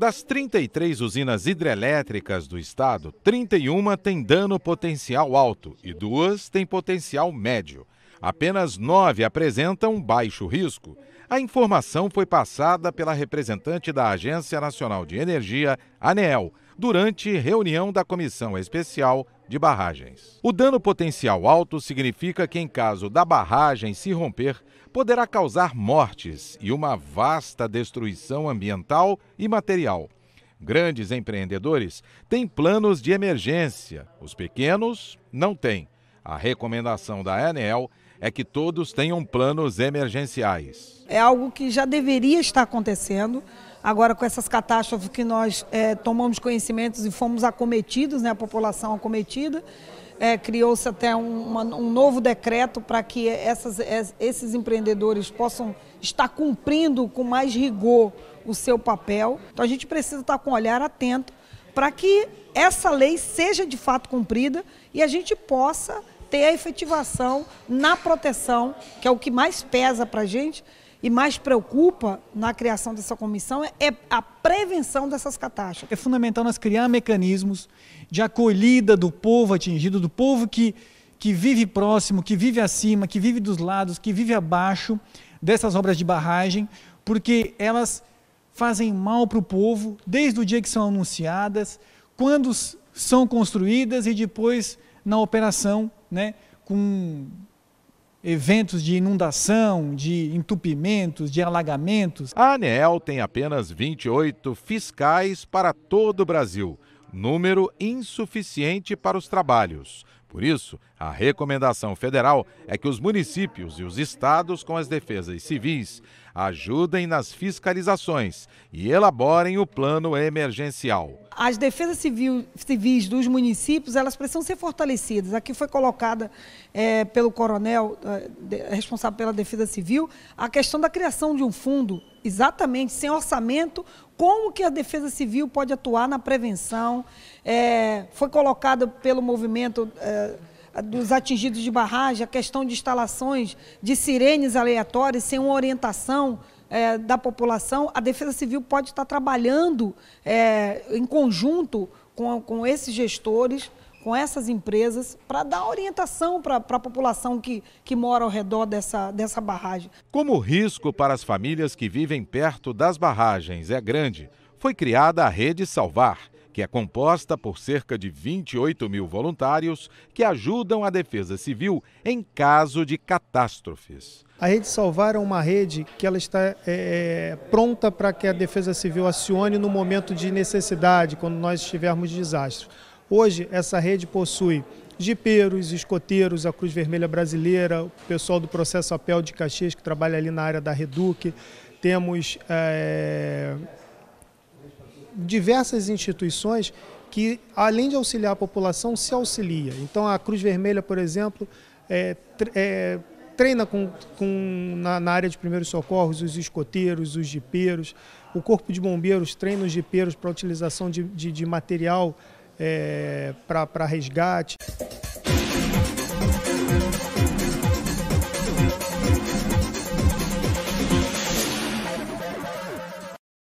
Das 33 usinas hidrelétricas do estado, 31 têm dano potencial alto e duas têm potencial médio. Apenas nove apresentam baixo risco. A informação foi passada pela representante da Agência Nacional de Energia, ANEEL, durante reunião da comissão especial de barragens. O dano potencial alto significa que, em caso da barragem se romper, poderá causar mortes e uma vasta destruição ambiental e material. Grandes empreendedores têm planos de emergência, os pequenos não têm. A recomendação da ANEL é que todos tenham planos emergenciais. É algo que já deveria estar acontecendo agora com essas catástrofes que nós é, tomamos conhecimentos e fomos acometidos, né, a população acometida, é, criou-se até um, uma, um, novo decreto para que essas, eh, esses empreendedores possam estar cumprindo com mais rigor o seu papel. Então a gente precisa estar com um olhar atento para que essa lei seja de fato cumprida e a gente possa ter a efetivação na proteção, que é o que mais pesa para a gente, e mais preocupa na criação dessa comissão é, é a prevenção dessas catástrofes. É fundamental nós criar mecanismos de acolhida do povo atingido, do povo que, que vive próximo, que vive acima, que vive dos lados, que vive abaixo dessas obras de barragem, porque elas fazem mal para o povo desde o dia que são anunciadas, quando são construídas e depois na operação, né, com eventos de inundação, de entupimentos, de alagamentos. A ANEEL tem apenas 28 fiscais para todo o Brasil, número insuficiente para os trabalhos. Por isso, a recomendação federal é que os municípios e os estados com as defesas civis ajudem nas fiscalizações e elaborem o plano emergencial. As defesas civil, civis dos municípios elas precisam ser fortalecidas. Aqui foi colocada é, pelo coronel é, responsável pela defesa civil a questão da criação de um fundo exatamente sem orçamento, como que a Defesa Civil pode atuar na prevenção. É, foi colocado pelo movimento é, dos atingidos de barragem, a questão de instalações de sirenes aleatórias sem uma orientação é, da população, a Defesa Civil pode estar trabalhando é, em conjunto com, com esses gestores, com essas empresas, para dar orientação para a população que, que mora ao redor dessa, dessa barragem. Como o risco para as famílias que vivem perto das barragens é grande, foi criada a Rede Salvar que é composta por cerca de 28 mil voluntários que ajudam a Defesa Civil em caso de catástrofes. A Rede Salvar é uma rede que ela está é, é pronta para que a Defesa Civil acione no momento de necessidade, quando nós estivermos de desastre. Hoje, essa rede possui jipeiros, escoteiros, a Cruz Vermelha Brasileira, o pessoal do Processo Apel de Caxias, que trabalha ali na área da Reduc, temos é, diversas instituições que, além de auxiliar a população, se auxilia. Então, a Cruz Vermelha, por exemplo, é, é, treina com, com na, na, área de primeiros socorros os escoteiros, os jipeiros. O Corpo de Bombeiros treina os jipeiros para utilização de, de, de material é, para resgate.